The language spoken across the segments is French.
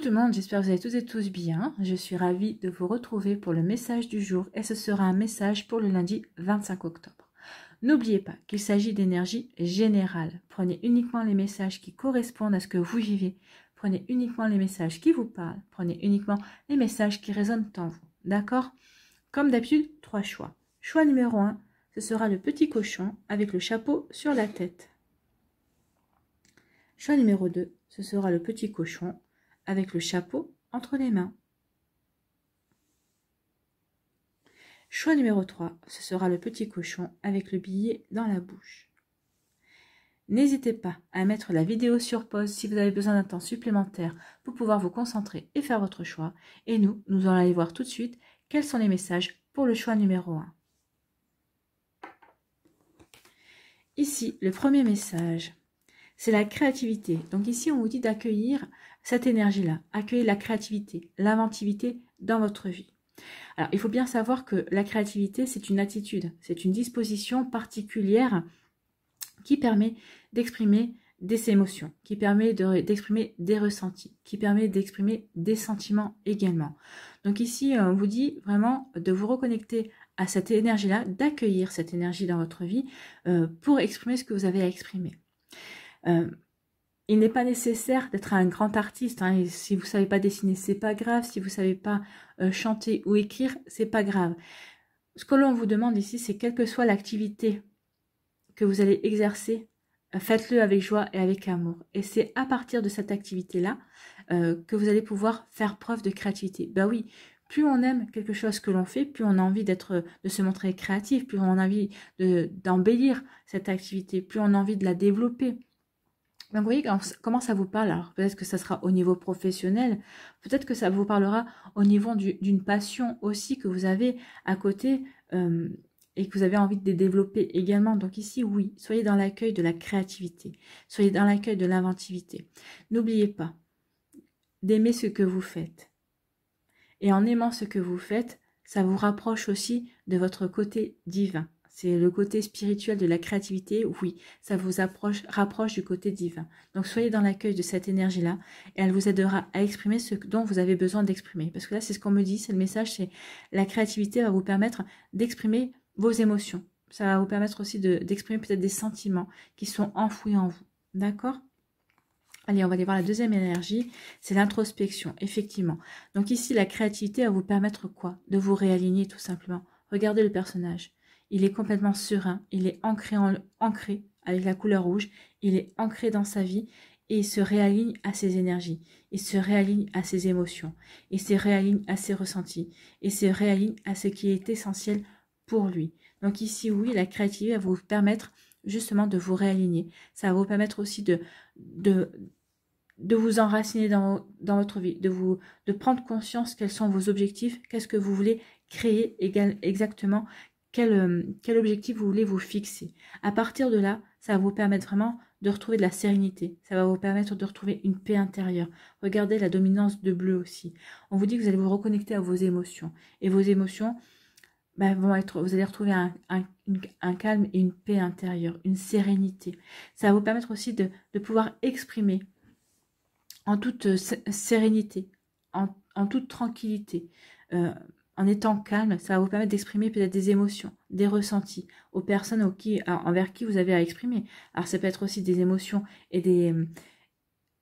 tout le monde, j'espère que vous allez tous et tous bien. Je suis ravie de vous retrouver pour le message du jour et ce sera un message pour le lundi 25 octobre. N'oubliez pas qu'il s'agit d'énergie générale. Prenez uniquement les messages qui correspondent à ce que vous vivez. Prenez uniquement les messages qui vous parlent. Prenez uniquement les messages qui résonnent en vous. D'accord Comme d'habitude, trois choix. Choix numéro 1, ce sera le petit cochon avec le chapeau sur la tête. Choix numéro 2, ce sera le petit cochon avec le chapeau entre les mains. Choix numéro 3, ce sera le petit cochon avec le billet dans la bouche. N'hésitez pas à mettre la vidéo sur pause si vous avez besoin d'un temps supplémentaire pour pouvoir vous concentrer et faire votre choix. Et nous, nous allons aller voir tout de suite quels sont les messages pour le choix numéro 1. Ici, le premier message c'est la créativité. Donc ici, on vous dit d'accueillir cette énergie-là, accueillir la créativité, l'inventivité dans votre vie. Alors, il faut bien savoir que la créativité, c'est une attitude, c'est une disposition particulière qui permet d'exprimer des émotions, qui permet d'exprimer des ressentis, qui permet d'exprimer des sentiments également. Donc ici, on vous dit vraiment de vous reconnecter à cette énergie-là, d'accueillir cette énergie dans votre vie euh, pour exprimer ce que vous avez à exprimer. Euh, il n'est pas nécessaire d'être un grand artiste. Hein. et si vous ne savez pas dessiner, c'est pas grave. Si vous ne savez pas euh, chanter ou écrire, c'est pas grave. Ce que l'on vous demande ici, c'est quelle que soit l'activité que vous allez exercer, euh, faites-le avec joie et avec amour. Et c'est à partir de cette activité-là que vous allez pouvoir faire preuve de créativité. Ben oui, plus on aime quelque chose que l'on fait, plus on a envie d'être, de se montrer créatif, plus on a envie d'embellir cette activité, plus on a envie de la développer. Donc vous voyez comment ça vous parle. Alors peut-être que ça sera au niveau professionnel, peut-être que ça vous parlera au niveau d'une passion aussi que vous avez à côté euh, et que vous avez envie de développer également. Donc ici, oui, soyez dans l'accueil de la créativité, soyez dans l'accueil de l'inventivité. N'oubliez pas d'aimer ce que vous faites. Et en aimant ce que vous faites, ça vous rapproche aussi de votre côté divin c'est le côté spirituel de la créativité, oui, ça vous approche, rapproche du côté divin. Donc soyez dans l'accueil de cette énergie-là et elle vous aidera à exprimer ce dont vous avez besoin d'exprimer. Parce que là, c'est ce qu'on me dit, c'est le message, c'est la créativité va vous permettre d'exprimer vos émotions. Ça va vous permettre aussi d'exprimer peut-être des sentiments qui sont enfouis en vous. D'accord Allez, on va aller voir la deuxième énergie, c'est l'introspection, effectivement. Donc ici, la créativité va vous permettre quoi De vous réaligner tout simplement. Regardez le personnage. Il est complètement serein, il est ancré, ancré avec la couleur rouge, il est ancré dans sa vie et il se réaligne à ses énergies, il se réaligne à ses émotions, il se réaligne à ses ressentis, il se réaligne à ce qui est essentiel pour lui. Donc ici, oui, la créativité va vous permettre justement de vous réaligner. Ça va vous permettre aussi de, de vous enraciner dans, votre vie, de, vous, de prendre conscience quels sont vos objectifs, qu'est-ce que vous voulez créer exactement, euh, quel, objectif vous voulez vous fixer. À partir de là, ça va vous permettre vraiment de retrouver de la sérénité. Ça va vous permettre de retrouver une paix intérieure. Regardez la dominance de bleu aussi. On vous dit que vous allez vous reconnecter à vos émotions. Et vos émotions bah, vont être, vous allez retrouver un, calme et une paix intérieure, une sérénité. Ça va vous permettre aussi de, pouvoir exprimer en toute euh, sérénité, en, toute tranquillité. Euh, en étant calme, ça va vous permettre d'exprimer peut-être des émotions, des ressentis aux personnes qui, envers qui vous avez à exprimer. Alors ça peut être aussi des émotions et des,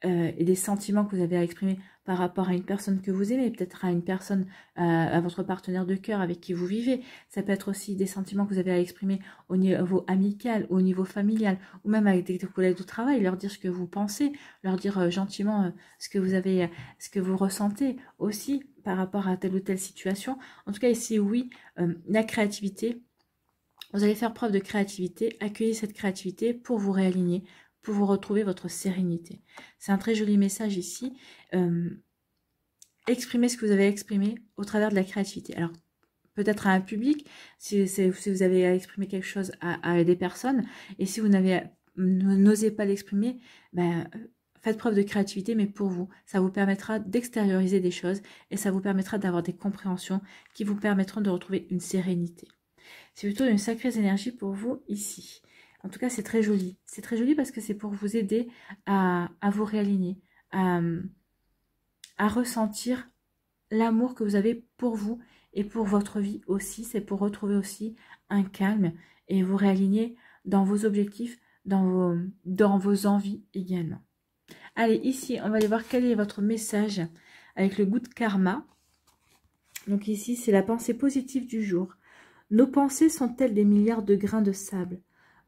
euh, et des sentiments que vous avez à exprimer par rapport à une personne que vous aimez, peut-être à une personne, à votre partenaire de cœur avec qui vous vivez. Ça peut être aussi des sentiments que vous avez à exprimer au niveau amical, au niveau familial, ou même avec des collègues de travail, leur dire ce que vous pensez, leur dire euh, gentiment euh, ce que vous avez, ce que vous ressentez aussi par rapport à telle ou telle situation. En tout cas, ici, oui, la créativité, vous allez faire preuve de créativité, accueillir cette créativité pour vous réaligner, pour vous retrouver votre sérénité. C'est un très joli message ici. Euh, exprimez ce que vous avez exprimé au travers de la créativité. Alors, peut-être à un public, si, vous avez exprimé quelque chose à, des personnes, et si vous n'osez pas l'exprimer, ben, faites preuve de créativité, mais pour vous, ça vous permettra d'extérioriser des choses et ça vous permettra d'avoir des compréhensions qui vous permettront de retrouver une sérénité. C'est plutôt une sacrée énergie pour vous ici. En tout cas, c'est très joli. C'est très joli parce que c'est pour vous aider à, vous réaligner, à, ressentir l'amour que vous avez pour vous et pour votre vie aussi. C'est pour retrouver aussi un calme et vous réaligner dans vos objectifs, dans vos, dans vos envies également. Allez, ici, on va aller voir quel est votre message avec le goût de karma. Donc ici, c'est la pensée positive du jour. Nos pensées sont-elles des milliards de grains de sable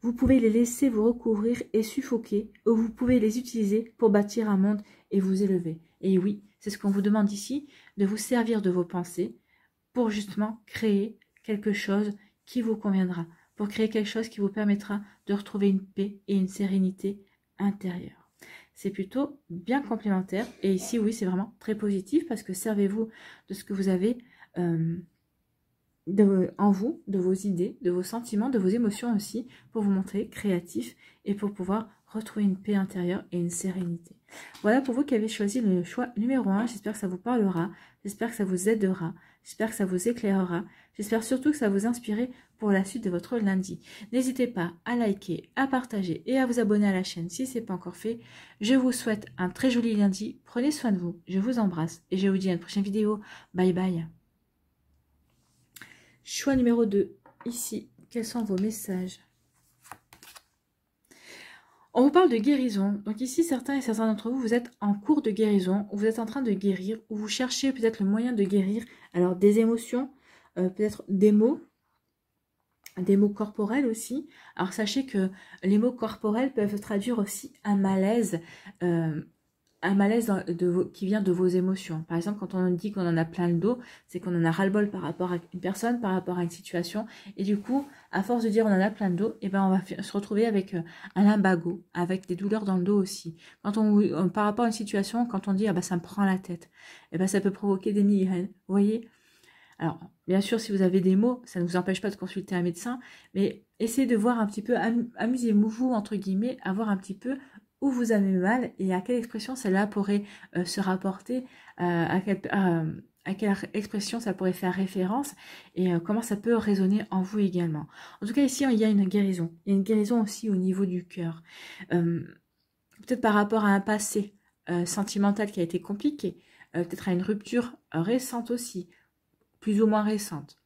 vous pouvez les laisser vous recouvrir et suffoquer, ou vous pouvez les utiliser pour bâtir un monde et vous élever. Et oui, c'est ce qu'on vous demande ici, de vous servir de vos pensées pour justement créer quelque chose qui vous conviendra, pour créer quelque chose qui vous permettra de retrouver une paix et une sérénité intérieure. C'est plutôt bien complémentaire et ici oui c'est vraiment très positif parce que servez-vous de ce que vous avez euh, en vous, de vos idées, de vos sentiments, de vos émotions aussi, pour vous montrer créatif et pour pouvoir retrouver une paix intérieure et une sérénité. Voilà pour vous qui avez choisi le choix numéro 1. J'espère que ça vous parlera, j'espère que ça vous aidera, j'espère que ça vous éclairera, j'espère surtout que ça vous inspirera pour la suite de votre lundi. N'hésitez pas à liker, à partager et à vous abonner à la chaîne si ce n'est pas encore fait. Je vous souhaite un très joli lundi, prenez soin de vous, je vous embrasse et je vous dis à une prochaine vidéo. Bye bye Choix numéro 2, ici, quels sont vos messages on vous parle de guérison. Donc ici, certains et certains d'entre vous, vous êtes en cours de guérison, vous êtes en train de guérir, ou vous cherchez peut-être le moyen de guérir. Alors des émotions, euh, peut-être des mots, des mots corporels aussi. Alors sachez que les mots corporels peuvent traduire aussi un malaise, euh, un malaise qui vient de vos émotions. Par exemple, quand on dit qu'on en a plein le dos, c'est qu'on en a ras-le-bol par rapport à une personne, par rapport à une situation. Et du coup, à force de dire on en a plein le dos, eh ben on va se retrouver avec euh, un lumbago, avec des douleurs dans le dos aussi. Quand on, par rapport à une situation, quand on dit ah bah, ça me prend la tête, eh ben ça peut provoquer des migraines. Vous voyez Alors, bien sûr, si vous avez des mots, ça ne vous empêche pas de consulter un médecin, mais essayez de voir un petit peu, amusez-vous entre guillemets, à voir un petit peu où vous avez mal et à quelle expression cela pourrait euh, se rapporter, euh, à, euh, à, quelle expression ça pourrait faire référence et comment ça peut résonner en vous également. En tout cas, ici, il y a une guérison. Il y a une guérison aussi au niveau du cœur. peut-être par rapport à un passé sentimental qui a été compliqué, peut-être à une rupture récente aussi, plus ou moins récente.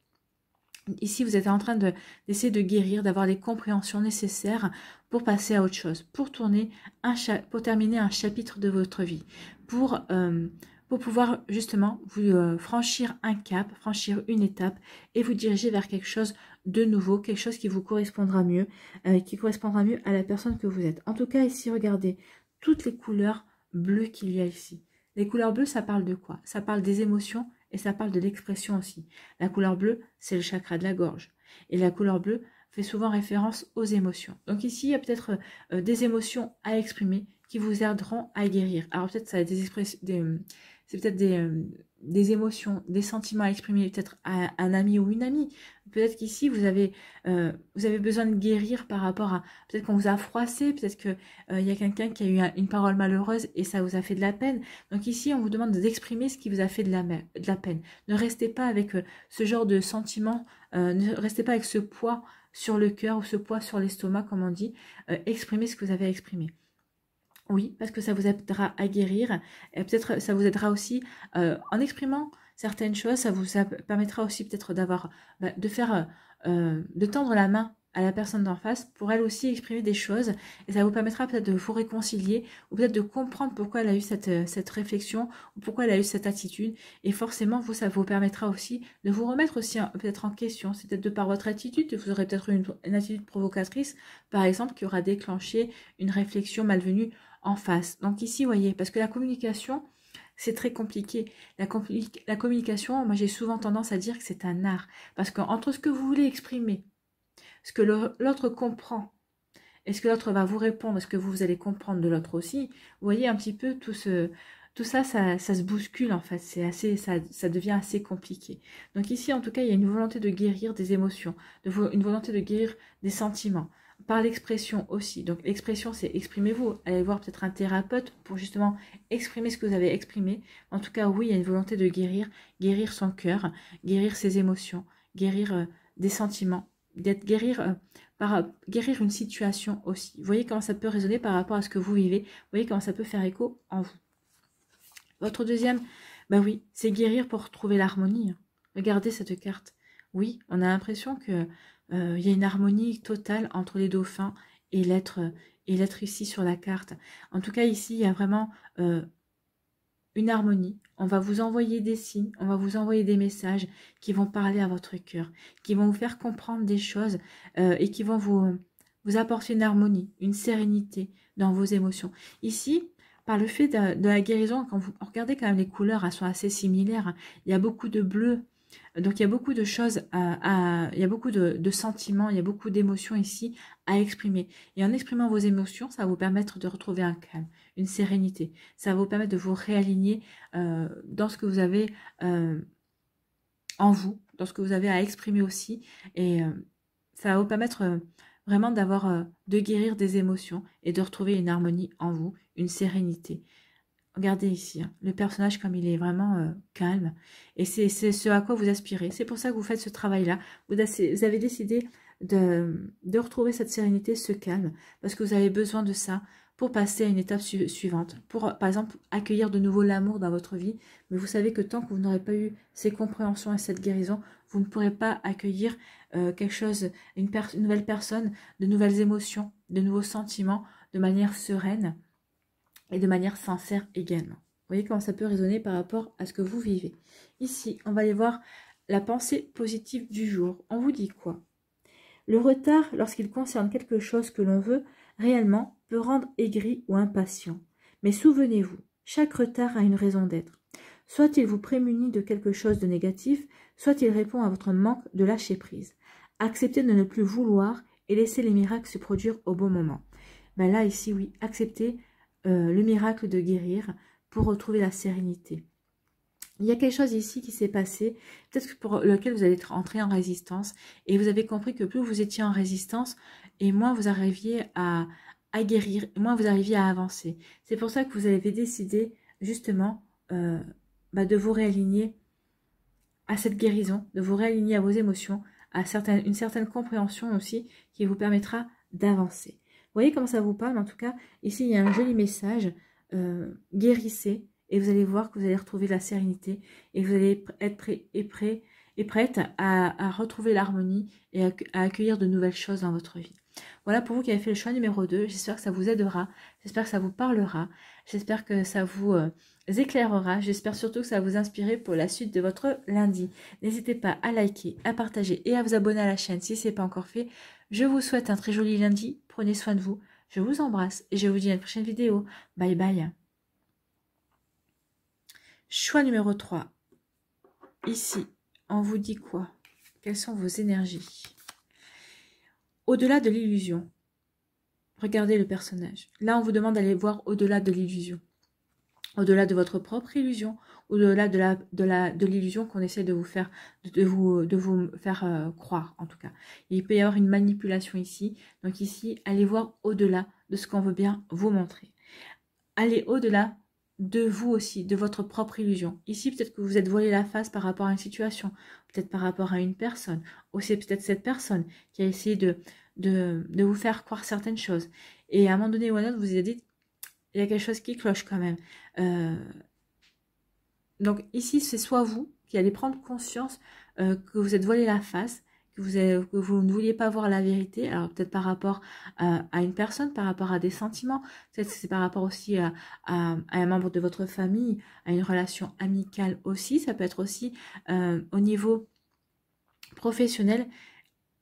Ici, vous êtes en train d'essayer de, guérir, d'avoir les compréhensions nécessaires pour passer à autre chose, pour tourner pour terminer un chapitre de votre vie, pour, euh, pour pouvoir justement vous euh, franchir un cap, franchir une étape et vous diriger vers quelque chose de nouveau, quelque chose qui vous correspondra mieux, euh, qui correspondra mieux à la personne que vous êtes. En tout cas, ici, regardez toutes les couleurs bleues qu'il y a ici. Les couleurs bleues, ça parle de quoi Ça parle des émotions et ça parle de l'expression aussi. La couleur bleue, c'est le chakra de la gorge. Et la couleur bleue fait souvent référence aux émotions. Donc ici, il y a peut-être euh, des émotions à exprimer qui vous aideront à guérir. Alors peut-être ça a des, expressions, euh, c'est peut-être des, euh, des émotions, des sentiments à exprimer peut-être à un ami ou une amie. Peut-être qu'ici vous avez euh, vous avez besoin de guérir par rapport à peut-être qu'on vous a froissé, peut-être qu'il euh, y a quelqu'un qui a eu une parole malheureuse et ça vous a fait de la peine. Donc ici on vous demande d'exprimer ce qui vous a fait de la de la peine. Ne restez pas avec euh, ce genre de sentiment, ne restez pas avec ce poids sur le cœur ou ce poids sur l'estomac comme on dit. exprimez ce que vous avez exprimé. Oui, parce que ça vous aidera à guérir. Et peut-être ça vous aidera aussi euh, en exprimant certaines choses. Ça vous permettra aussi peut-être d'avoir, bah, de faire, euh, de tendre la main à la personne d'en face pour elle aussi exprimer des choses. Et ça vous permettra peut-être de vous réconcilier ou peut-être de comprendre pourquoi elle a eu cette, euh, réflexion ou pourquoi elle a eu cette attitude. Et forcément, vous, ça vous permettra aussi de vous remettre aussi peut-être en question. C'est peut-être de par votre attitude, vous aurez peut-être une attitude provocatrice, par exemple, qui aura déclenché une réflexion malvenue en face. Donc ici, vous voyez, parce que la communication, c'est très compliqué. La, communication, moi j'ai souvent tendance à dire que c'est un art. Parce qu'entre ce que vous voulez exprimer, ce que l'autre comprend, est ce que l'autre va vous répondre, ce que vous allez comprendre de l'autre aussi, vous voyez un petit peu tout ce, tout ça, ça, se bouscule en fait, c'est assez, ça, ça, devient assez compliqué. Donc ici, en tout cas, il y a une volonté de guérir des émotions, de, une volonté de guérir des sentiments, par l'expression aussi. Donc l'expression, c'est exprimez-vous. Allez voir peut-être un thérapeute pour justement exprimer ce que vous avez exprimé. En tout cas, oui, il y a une volonté de guérir, guérir son cœur, guérir ses émotions, guérir euh, des sentiments, guérir euh, par euh, guérir une situation aussi. Vous voyez comment ça peut résonner par rapport à ce que vous vivez. Vous voyez comment ça peut faire écho en vous. Votre deuxième, bah oui, c'est guérir pour trouver l'harmonie. Hein. Regardez cette carte. Oui, on a l'impression que euh, il y a une harmonie totale entre les dauphins et l'être ici sur la carte. En tout cas, ici, il y a vraiment euh, une harmonie. On va vous envoyer des signes, on va vous envoyer des messages qui vont parler à votre cœur, qui vont vous faire comprendre des choses euh, et qui vont vous, apporter une harmonie, une sérénité dans vos émotions. Ici, par le fait de, de la guérison, quand vous regardez quand même les couleurs, elles sont assez similaires. Hein. Il y a beaucoup de bleu, donc il y a beaucoup de choses, à, il y a beaucoup de, sentiments, il y a beaucoup d'émotions ici à exprimer. Et en exprimant vos émotions, ça va vous permettre de retrouver un calme, une sérénité. Ça va vous permettre de vous réaligner euh, dans ce que vous avez euh, en vous, dans ce que vous avez à exprimer aussi. Et euh, ça va vous permettre vraiment d'avoir, de guérir des émotions et de retrouver une harmonie en vous, une sérénité. Regardez ici, hein, le personnage comme il est vraiment euh, calme. Et c'est ce à quoi vous aspirez. C'est pour ça que vous faites ce travail-là. Vous, avez décidé de, retrouver cette sérénité, ce calme, parce que vous avez besoin de ça pour passer à une étape suivante. Pour, par exemple, accueillir de nouveau l'amour dans votre vie. Mais vous savez que tant que vous n'aurez pas eu ces compréhensions et cette guérison, vous ne pourrez pas accueillir euh, quelque chose, une nouvelle personne, de nouvelles émotions, de nouveaux sentiments de manière sereine et de manière sincère également. Vous voyez comment ça peut résonner par rapport à ce que vous vivez. Ici, on va aller voir la pensée positive du jour. On vous dit quoi Le retard, lorsqu'il concerne quelque chose que l'on veut, réellement, peut rendre aigri ou impatient. Mais souvenez-vous, chaque retard a une raison d'être. Soit il vous prémunit de quelque chose de négatif, soit il répond à votre manque de lâcher prise. Acceptez de ne plus vouloir et laissez les miracles se produire au bon moment. Ben là, ici, oui, acceptez euh, le miracle de guérir pour retrouver la sérénité. Il y a quelque chose ici qui s'est passé, peut-être pour lequel vous allez être entré en résistance, et vous avez compris que plus vous étiez en résistance, et moins vous arriviez à, guérir, moins vous arriviez à avancer. C'est pour ça que vous avez décidé justement euh, bah, de vous réaligner à cette guérison, de vous réaligner à vos émotions, à une certaine compréhension aussi qui vous permettra d'avancer voyez comment ça vous parle en tout cas Ici, il y a un joli message. Euh, guérissez et vous allez voir que vous allez retrouver la sérénité et vous allez être prêt et, prêt et prête à, retrouver l'harmonie et à, accueillir de nouvelles choses dans votre vie. Voilà pour vous qui avez fait le choix numéro 2. J'espère que ça vous aidera. J'espère que ça vous parlera. J'espère que ça vous euh, éclairera. J'espère surtout que ça vous inspirer pour la suite de votre lundi. N'hésitez pas à liker, à partager et à vous abonner à la chaîne si ce n'est pas encore fait. Je vous souhaite un très joli lundi prenez soin de vous. Je vous embrasse et je vous dis à la prochaine vidéo. Bye bye. Choix numéro 3. Ici, on vous dit quoi Quelles sont vos énergies Au-delà de l'illusion. Regardez le personnage. Là, on vous demande d'aller voir au-delà de l'illusion. Au-delà de votre propre illusion, au-delà de la de la de l'illusion qu'on essaie de vous faire de vous de vous faire euh, croire en tout cas. Il peut y avoir une manipulation ici. Donc ici, allez voir au-delà de ce qu'on veut bien vous montrer. Allez au-delà de vous aussi, de votre propre illusion. Ici, peut-être que vous êtes voilé la face par rapport à une situation, peut-être par rapport à une personne, ou c'est peut-être cette personne qui a essayé de, de, vous faire croire certaines choses. Et à un moment donné ou à un autre, vous êtes dit, il y a quelque chose qui cloche quand même. Euh, donc ici, c'est soit vous qui allez prendre conscience euh, que vous êtes voilé la face, que vous, vous ne vouliez pas voir la vérité, alors peut-être par rapport euh, à une personne, par rapport à des sentiments, peut-être c'est par rapport aussi à, un membre de votre famille, à une relation amicale aussi, ça peut être aussi euh, au niveau professionnel.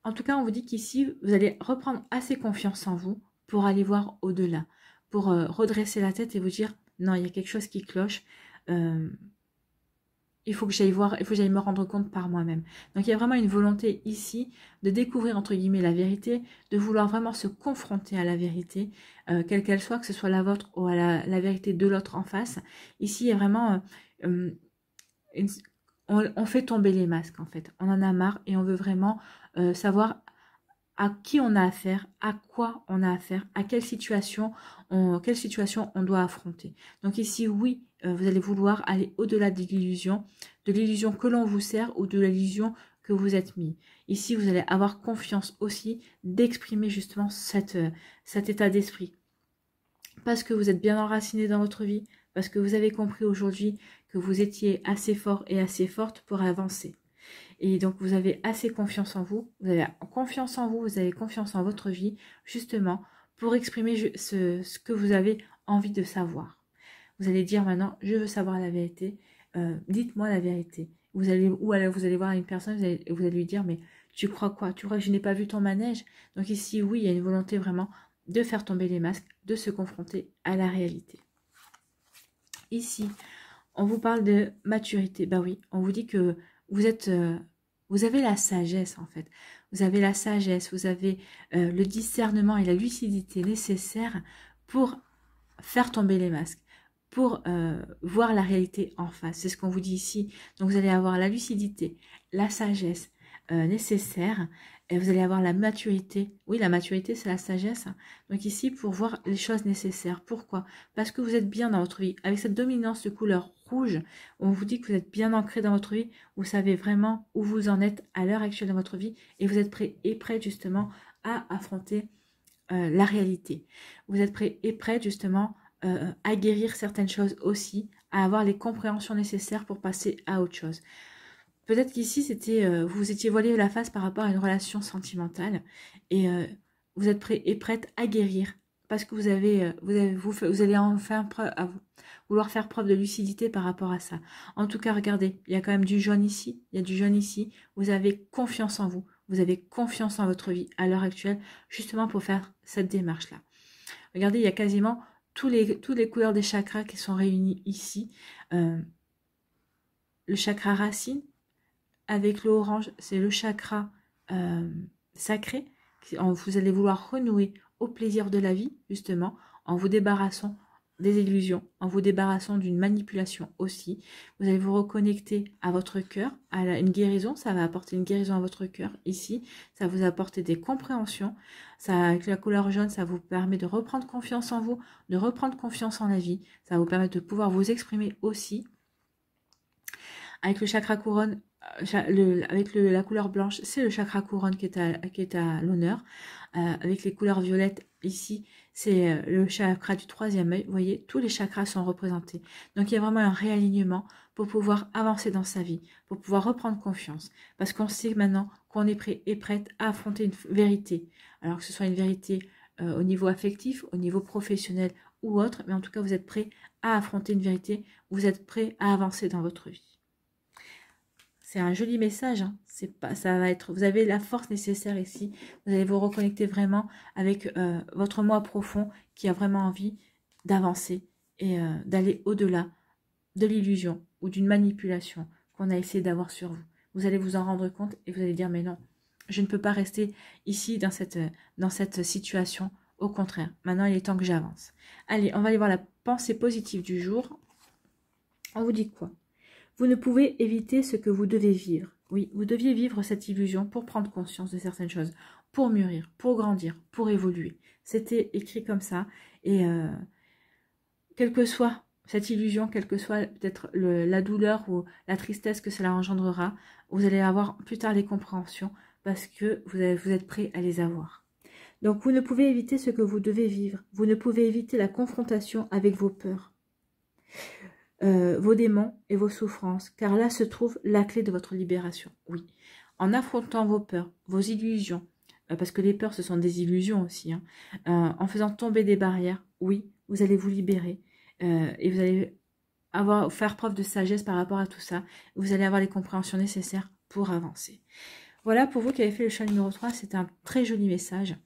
En tout cas, on vous dit qu'ici, vous allez reprendre assez confiance en vous pour aller voir au-delà, pour redresser la tête et vous dire, non, il y a quelque chose qui cloche il faut que j'aille voir, il faut que j'aille me rendre compte par moi-même. Donc il y a vraiment une volonté ici de découvrir entre guillemets la vérité, de vouloir vraiment se confronter à la vérité, euh, quelle qu'elle soit, que ce soit la vôtre ou à la, vérité de l'autre en face. Ici, il y a vraiment euh, on, fait tomber les masques en fait. On en a marre et on veut vraiment euh, savoir à qui on a affaire, à quoi on a affaire, à quelle situation on, quelle situation on doit affronter. Donc ici, oui, euh, vous allez vouloir aller au-delà de l'illusion, de l'illusion que l'on vous sert ou de l'illusion que vous êtes mis. Ici, vous allez avoir confiance aussi d'exprimer justement euh, cet état d'esprit. Parce que vous êtes bien enraciné dans votre vie, parce que vous avez compris aujourd'hui que vous étiez assez fort et assez forte pour avancer. Et donc vous avez assez confiance en vous, vous avez confiance en vous, vous avez confiance en votre vie, justement, pour exprimer ce, que vous avez envie de savoir. Vous allez dire maintenant, je veux savoir la vérité, euh, dites-moi la vérité. Vous allez, ou alors vous allez voir une personne, vous allez, lui dire, mais tu crois quoi Tu crois que je n'ai pas vu ton manège Donc ici, oui, il y a une volonté vraiment de faire tomber les masques, de se confronter à la réalité. Ici, on vous parle de maturité. Bah oui, on vous dit que vous êtes, euh, vous avez la sagesse en fait. Vous avez la sagesse, vous avez euh, le discernement et la lucidité nécessaires pour faire tomber les masques, pour euh, voir la réalité en face. C'est ce qu'on vous dit ici. Donc vous allez avoir la lucidité, la sagesse, nécessaires, euh, nécessaire et vous allez avoir la maturité. Oui, la maturité, c'est la sagesse. Donc ici, pour voir les choses nécessaires. Pourquoi Parce que vous êtes bien dans votre vie. Avec cette dominance de couleur rouge, on vous dit que vous êtes bien ancré dans votre vie. Vous savez vraiment où vous en êtes à l'heure actuelle dans votre vie et vous êtes prêt et prêt justement à affronter euh, la réalité. Vous êtes prêt et prêt justement euh, à guérir certaines choses aussi, à avoir les compréhensions nécessaires pour passer à autre chose. Peut-être qu'ici, c'était euh, vous étiez voilé la face par rapport à une relation sentimentale et euh, vous êtes prêt et prête à guérir parce que vous avez euh, vous avez vous, allez enfin preuve, vouloir faire preuve de lucidité par rapport à ça. En tout cas, regardez, il y a quand même du jaune ici, il y a du jaune ici. Vous avez confiance en vous, vous avez confiance en votre vie à l'heure actuelle, justement pour faire cette démarche là. Regardez, il y a quasiment tous les toutes les couleurs des chakras qui sont réunis ici. le chakra racine, avec l'orange, c'est le chakra euh, sacré. Vous allez vouloir renouer au plaisir de la vie, justement, en vous débarrassant des illusions, en vous débarrassant d'une manipulation aussi. Vous allez vous reconnecter à votre cœur, à une guérison, ça va apporter une guérison à votre cœur ici, ça vous apporter des compréhensions, ça, avec la couleur jaune, ça vous permet de reprendre confiance en vous, de reprendre confiance en la vie, ça vous permet de pouvoir vous exprimer aussi. Avec le chakra couronne, euh, avec la couleur blanche, c'est le chakra couronne qui est à, l'honneur. Euh, avec les couleurs violettes ici, c'est euh, le chakra du troisième œil. Vous voyez, tous les chakras sont représentés. Donc il y a vraiment un réalignement pour pouvoir avancer dans sa vie, pour pouvoir reprendre confiance. Parce qu'on sait maintenant qu'on est prêt et prête à affronter une vérité. Alors que ce soit une vérité au niveau affectif, au niveau professionnel ou autre, mais en tout cas vous êtes prêt à affronter une vérité, vous êtes prêt à avancer dans votre vie. C'est un joli message. Hein. C'est pas, ça va être. Vous avez la force nécessaire ici. Vous allez vous reconnecter vraiment avec euh, votre moi profond qui a vraiment envie d'avancer et euh, d'aller au-delà de l'illusion ou d'une manipulation qu'on a essayé d'avoir sur vous. Vous allez vous en rendre compte et vous allez dire mais non, je ne peux pas rester ici dans cette, dans cette situation. Au contraire, maintenant il est temps que j'avance. Allez, on va aller voir la pensée positive du jour. On vous dit quoi vous ne pouvez éviter ce que vous devez vivre. Oui, vous deviez vivre cette illusion pour prendre conscience de certaines choses, pour mûrir, pour grandir, pour évoluer. C'était écrit comme ça. Et euh, quelle que soit cette illusion, quelle que soit peut-être la douleur ou la tristesse que cela engendrera, vous allez avoir plus tard les compréhensions parce que vous, vous êtes prêt à les avoir. Donc vous ne pouvez éviter ce que vous devez vivre, vous ne pouvez éviter la confrontation avec vos peurs. Euh, vos démons et vos souffrances, car là se trouve la clé de votre libération. Oui, en affrontant vos peurs, vos illusions, euh, parce que les peurs, ce sont des illusions aussi, hein, euh, en faisant tomber des barrières, oui, vous allez vous libérer et vous allez avoir, faire preuve de sagesse par rapport à tout ça. Vous allez avoir les compréhensions nécessaires pour avancer. Voilà, pour vous qui avez fait le chat numéro 3, c'est un très joli message.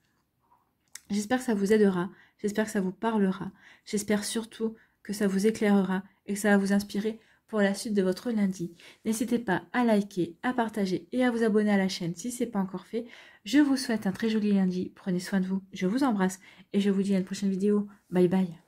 J'espère que ça vous aidera, j'espère que ça vous parlera, j'espère surtout que ça vous éclairera et que ça va vous inspirer pour la suite de votre lundi. N'hésitez pas à liker, à partager et à vous abonner à la chaîne si ce n'est pas encore fait. Je vous souhaite un très joli lundi. Prenez soin de vous. Je vous embrasse et je vous dis à une prochaine vidéo. Bye bye.